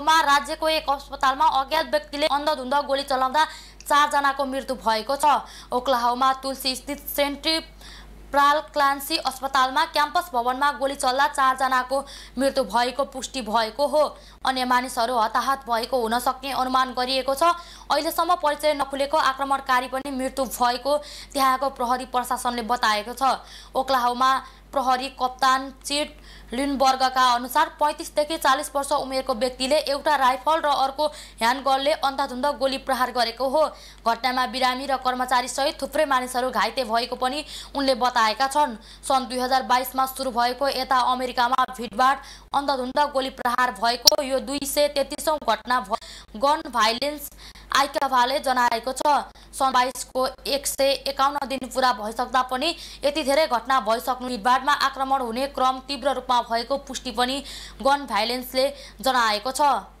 मा राज्यको एक अस्पतालमा अज्ञात व्यक्तिले अन्धधुन्ध गोली चलाउँदा चारजनाको मृत्यु भएको छ ओक्लाहोमा तुलसी स्थित सेन्ट्री प्राल क्लान्सी अस्पतालमा क्याम्पस भवनमा गोली चल्दा चारजनाको मृत्यु भएको पुष्टि भएको हो अन्य मानिसहरू हताहत भएको हुन सक्ने अनुमान गरिएको छ अहिलेसम्म परिचय नखुलेको आक्रमणकारी पनि मृत्यु भएको त्यहाँको प्रहरी प्रशासनले बताएको छ ओक्लाहोमा प्रहरी कप्तान चेट लिनबर्गका अनुसार पैँतिसदेखि चालिस वर्ष उमेरको व्यक्तिले एउटा राइफल र अर्को ह्यान्डगनले अन्धाधुन्द गोली प्रहार गरेको हो घटनामा बिरामी र कर्मचारीसहित थुप्रै मानिसहरू घाइते भएको पनि उनले बताएका छन् सन् दुई हजार बाइसमा सुरु भएको यता अमेरिकामा भिडभाड अन्धाधुन्द गोली प्रहार भएको यो दुई सय तेत्तिसौँ घटना गन भाइलेन्स आइकाभाले जनाएको छ सन् बाइसको एक सय एकाउन्न दिन पुरा भइसक्दा पनि यति धेरै घटना भइसक्नु हिटबाडमा आक्रमण हुने क्रम तीव्र रूपमा भएको पुष्टि पनि गन भाइलेन्सले जनाएको छ